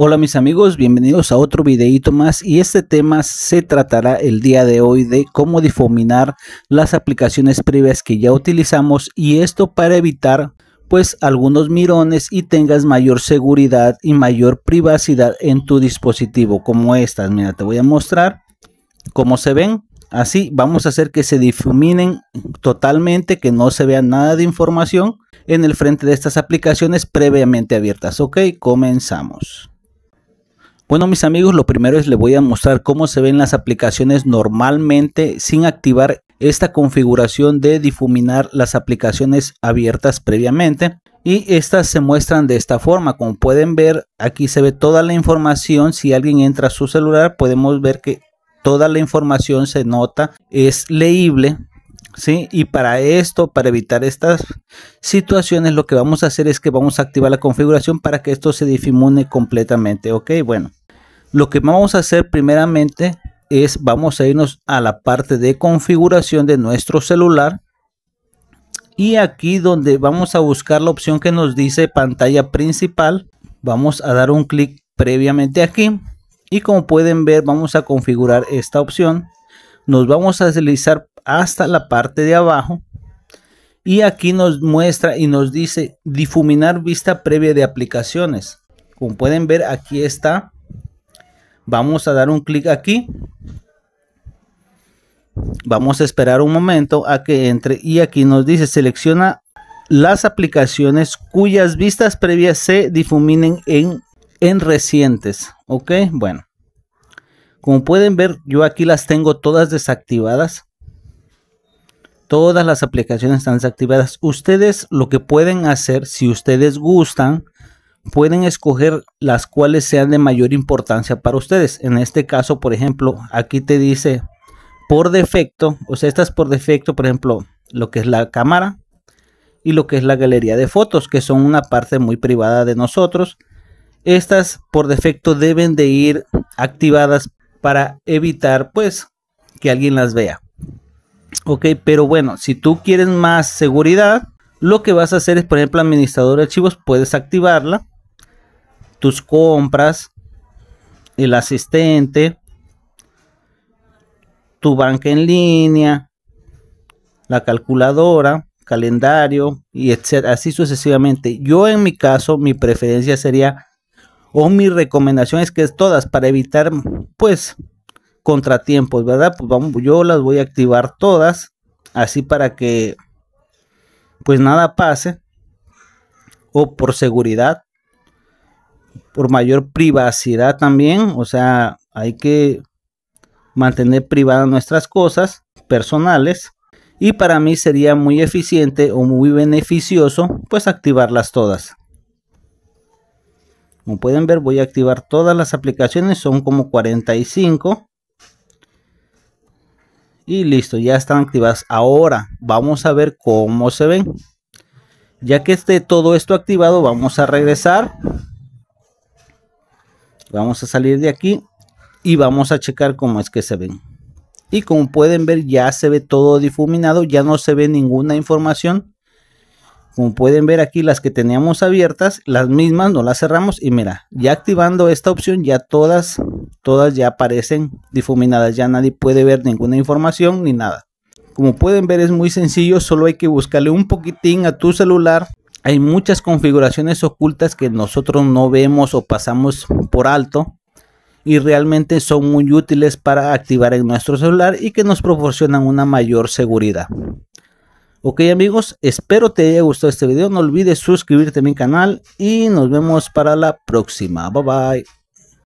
Hola mis amigos, bienvenidos a otro videito más y este tema se tratará el día de hoy de cómo difuminar las aplicaciones previas que ya utilizamos y esto para evitar pues algunos mirones y tengas mayor seguridad y mayor privacidad en tu dispositivo como estas. Mira, te voy a mostrar cómo se ven. Así vamos a hacer que se difuminen totalmente, que no se vea nada de información en el frente de estas aplicaciones previamente abiertas. Ok, comenzamos. Bueno mis amigos, lo primero es le voy a mostrar cómo se ven las aplicaciones normalmente sin activar esta configuración de difuminar las aplicaciones abiertas previamente y estas se muestran de esta forma como pueden ver aquí se ve toda la información si alguien entra a su celular podemos ver que toda la información se nota es leíble ¿sí? y para esto para evitar estas situaciones lo que vamos a hacer es que vamos a activar la configuración para que esto se difumine completamente ok bueno lo que vamos a hacer primeramente es vamos a irnos a la parte de configuración de nuestro celular y aquí donde vamos a buscar la opción que nos dice pantalla principal vamos a dar un clic previamente aquí y como pueden ver vamos a configurar esta opción nos vamos a deslizar hasta la parte de abajo y aquí nos muestra y nos dice difuminar vista previa de aplicaciones como pueden ver aquí está Vamos a dar un clic aquí. Vamos a esperar un momento a que entre y aquí nos dice selecciona las aplicaciones cuyas vistas previas se difuminen en, en recientes. Ok, bueno. Como pueden ver, yo aquí las tengo todas desactivadas. Todas las aplicaciones están desactivadas. Ustedes lo que pueden hacer, si ustedes gustan, pueden escoger las cuales sean de mayor importancia para ustedes. En este caso, por ejemplo, aquí te dice por defecto, o sea, estas por defecto, por ejemplo, lo que es la cámara y lo que es la galería de fotos, que son una parte muy privada de nosotros. Estas por defecto deben de ir activadas para evitar pues que alguien las vea. Ok, pero bueno, si tú quieres más seguridad, lo que vas a hacer es, por ejemplo, administrador de archivos, puedes activarla tus compras, el asistente, tu banca en línea, la calculadora, calendario y etcétera, así sucesivamente. Yo en mi caso, mi preferencia sería o mi recomendación es que es todas para evitar pues contratiempos, ¿verdad? Pues vamos, yo las voy a activar todas así para que pues nada pase o por seguridad por mayor privacidad también, o sea, hay que mantener privadas nuestras cosas personales y para mí sería muy eficiente o muy beneficioso pues activarlas todas. Como pueden ver voy a activar todas las aplicaciones, son como 45. Y listo, ya están activadas. Ahora vamos a ver cómo se ven. Ya que esté todo esto activado vamos a regresar Vamos a salir de aquí y vamos a checar cómo es que se ven. Y como pueden ver ya se ve todo difuminado, ya no se ve ninguna información. Como pueden ver aquí las que teníamos abiertas, las mismas no las cerramos y mira, ya activando esta opción ya todas, todas ya aparecen difuminadas, ya nadie puede ver ninguna información ni nada. Como pueden ver es muy sencillo, solo hay que buscarle un poquitín a tu celular hay muchas configuraciones ocultas que nosotros no vemos o pasamos por alto y realmente son muy útiles para activar en nuestro celular y que nos proporcionan una mayor seguridad. Ok amigos, espero te haya gustado este video, no olvides suscribirte a mi canal y nos vemos para la próxima. Bye bye.